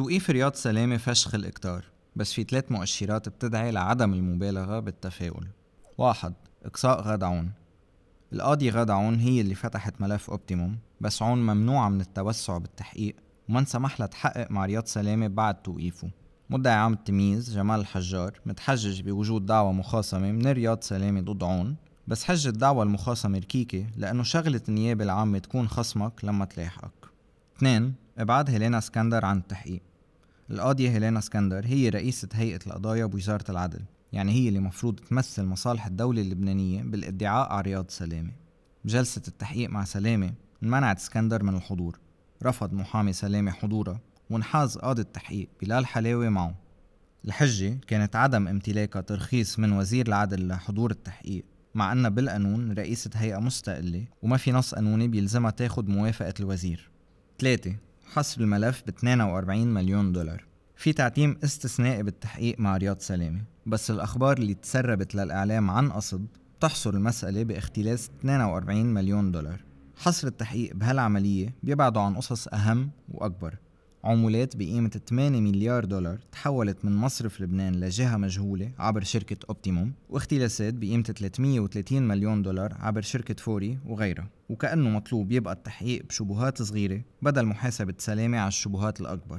توقيف ايه رياض سلامة فشخ الاكتار بس في ثلاث مؤشرات بتدعي لعدم المبالغة بالتفاؤل واحد إقصاء غاد عون القاضي غاد عون هي اللي فتحت ملف أوبتيموم بس عون ممنوعة من التوسع بالتحقيق وما انسمح لها تحقق مع رياض سلامة بعد توقيفه مدعي عام التمييز جمال الحجار متحجج بوجود دعوى مخاصمة من رياض سلامة ضد عون بس حجة الدعوى المخاصمة ركيكة لأنه شغلة النيابة العامة تكون خصمك لما تلاحقك 2 إبعاد هيلينا اسكندر عن التحقيق القاضية هيلينا اسكندر هي رئيسة هيئة القضايا بوزارة العدل يعني هي اللي مفروض تمثل مصالح الدولة اللبنانية بالادعاء على رياض سلامة بجلسة التحقيق مع سلامة منعت اسكندر من الحضور رفض محامي سلامة حضوره وانحاز قاضي التحقيق بلال حلاوي معه الحجة كانت عدم امتلاكها ترخيص من وزير العدل لحضور التحقيق مع أن بالقانون رئيسة هيئة مستقلة وما في نص قانوني بيلزمها تاخد موافقة الوزير 3 حصر الملف ب 42 مليون دولار في تعتيم استثنائي بالتحقيق مع رياض سلامة بس الأخبار اللي تسربت للإعلام عن قصد بتحصر المسألة باختلاس 42 مليون دولار حصر التحقيق بهالعملية بيبعدوا عن قصص أهم وأكبر عمولات بقيمة 8 مليار دولار تحولت من مصرف لبنان لجهة مجهولة عبر شركة أوبتيموم واختلاسات بقيمة 330 مليون دولار عبر شركة فوري وغيرها وكأنه مطلوب يبقى التحقيق بشبهات صغيرة بدل محاسبة سلامة على الشبهات الأكبر